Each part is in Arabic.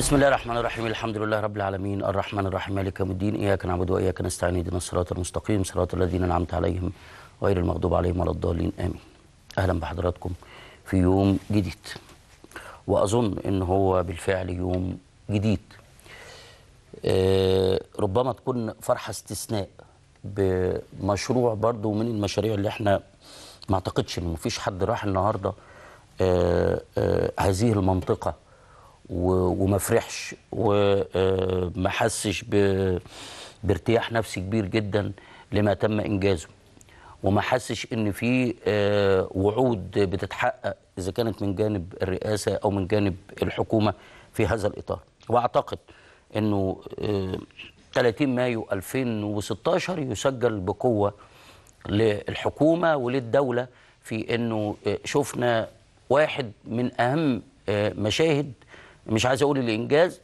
بسم الله الرحمن الرحيم الحمد لله رب العالمين الرحمن الرحيم مالك يوم الدين اياك نعبد واياك نستعين اهدنا الصراط المستقيم صراط الذين انعمت عليهم غير المغضوب عليهم ولا الضالين امين اهلا بحضراتكم في يوم جديد واظن ان هو بالفعل يوم جديد آه، ربما تكون فرحه استثناء بمشروع برضو من المشاريع اللي احنا ما اعتقدش ان مفيش حد راح النهارده آه، آه، هذه المنطقه وما فرحش وما آه، حسش بارتياح نفسي كبير جدا لما تم انجازه وما حسش ان في آه، وعود بتتحقق اذا كانت من جانب الرئاسه او من جانب الحكومه في هذا الاطار واعتقد انه 30 آه، مايو 2016 يسجل بقوه للحكومه وللدوله في انه شفنا واحد من اهم مشاهد مش عايز اقول الانجاز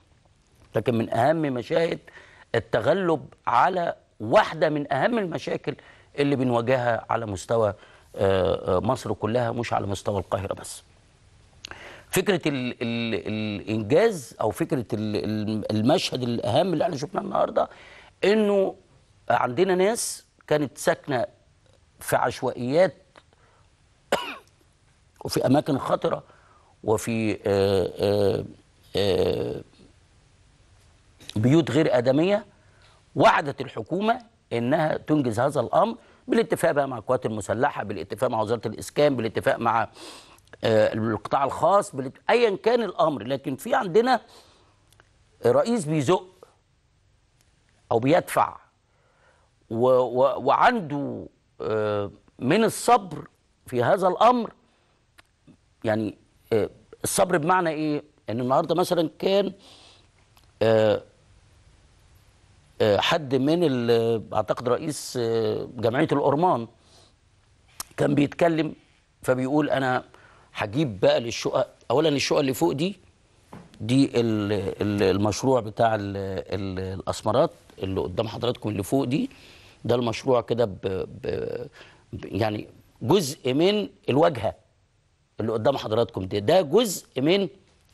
لكن من اهم مشاهد التغلب على واحده من اهم المشاكل اللي بنواجهها على مستوى آه، آه، مصر كلها مش على مستوى القاهره بس. فكره الـ الـ الانجاز او فكره المشهد الاهم اللي احنا شفناه النهارده انه عندنا ناس كانت ساكنه في عشوائيات وفي اماكن خطره وفي آه، آه، آه، بيوت غير آدمية وعدت الحكومة إنها تنجز هذا الأمر بالاتفاق بقى مع القوات المسلحة بالاتفاق مع وزارة الإسكان بالاتفاق مع القطاع الخاص أيا كان الأمر لكن في عندنا رئيس بيزق أو بيدفع وعنده من الصبر في هذا الأمر يعني الصبر بمعنى ايه؟ ان النهارده مثلا كان آه، آه، حد من اعتقد رئيس آه، جمعيه الأرمان كان بيتكلم فبيقول انا هجيب بقى للشقق اولا الشقق اللي فوق دي دي المشروع بتاع الاسمرات اللي قدام حضراتكم اللي فوق دي ده المشروع كده يعني جزء من الواجهه اللي قدام حضراتكم دي ده جزء من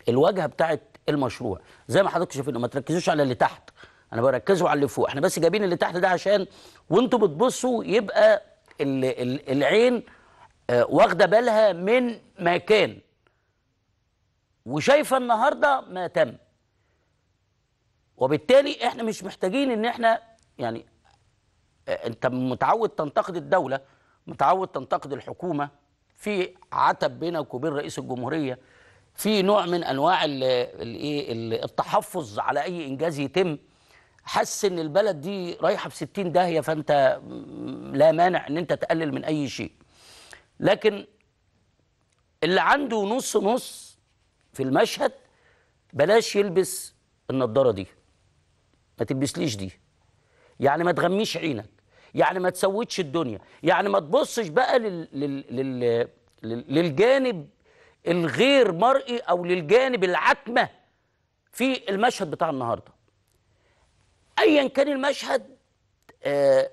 الواجهه بتاعه المشروع زي ما حضراتكم شايفين ما تركزوش على اللي تحت انا بركزوا على اللي فوق احنا بس جايبين اللي تحت ده عشان وانتم بتبصوا يبقى العين آه، واخده بالها من ما كان وشايفه النهارده ما تم وبالتالي احنا مش محتاجين ان احنا يعني آه، انت متعود تنتقد الدوله متعود تنتقد الحكومه في عتب بينك وبين رئيس الجمهوريه في نوع من انواع الايه التحفظ على اي انجاز يتم حس ان البلد دي رايحه في 60 داهيه فانت لا مانع ان انت تقلل من اي شيء لكن اللي عنده نص نص في المشهد بلاش يلبس النضاره دي ما تلبسليش دي يعني ما تغميش عينك يعني ما تسودش الدنيا يعني ما تبصش بقى لل... لل... لل... للجانب الغير مرئي او للجانب العتمه في المشهد بتاع النهارده ايا كان المشهد آه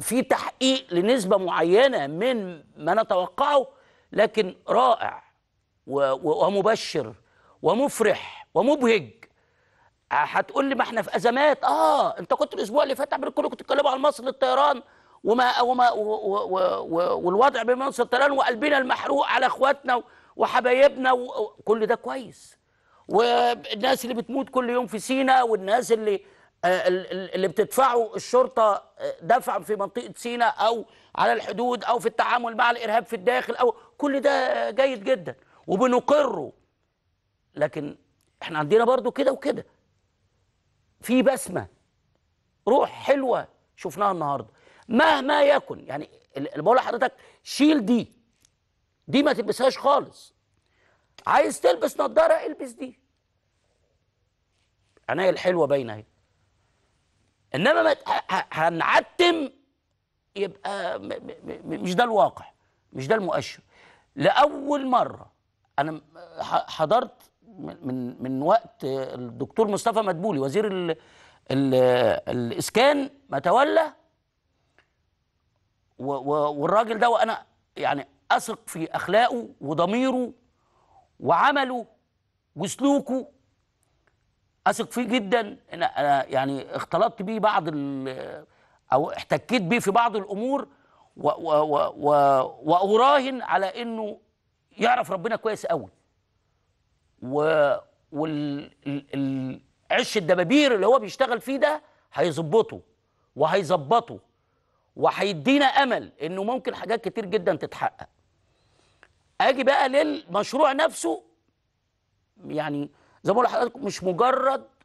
في تحقيق لنسبه معينه من ما نتوقعه لكن رائع ومبشر ومفرح ومبهج هتقول لي ما احنا في ازمات اه انت كنت الاسبوع اللي فات عمال كله كنت تتكلموا عن مصر للطيران وما وما و و و والوضع بمصر للطيران وقلبنا المحروق على اخواتنا وحبايبنا وكل ده كويس والناس اللي بتموت كل يوم في سينا والناس اللي آه، اللي بتدفعوا الشرطه آه، دفعا في منطقه سينا او على الحدود او في التعامل مع الارهاب في الداخل او كل ده جيد جدا وبنقره لكن احنا عندنا برضو كده وكده في بسمه روح حلوه شفناها النهارده مهما يكن يعني اللي بقول لحضرتك شيل دي دي ما تلبسهاش خالص عايز تلبس نظاره البس دي عينيا الحلوه باينه اهي انما هنعتم يبقى مش ده الواقع مش ده المؤشر لاول مره انا حضرت من من وقت الدكتور مصطفى مدبولي وزير الـ الـ الاسكان ما تولى والراجل ده وانا يعني اثق في اخلاقه وضميره وعمله وسلوكه اثق فيه جدا انا يعني اختلطت بيه بعض او احتكيت بيه في بعض الامور و و و و واراهن على انه يعرف ربنا كويس قوي و والعش الدبابير اللي هو بيشتغل فيه ده هيظبطه وهيظبطه وهيدينا امل انه ممكن حاجات كتير جدا تتحقق اجي بقى للمشروع نفسه يعني زي ما بقول لحضرتك مش مجرد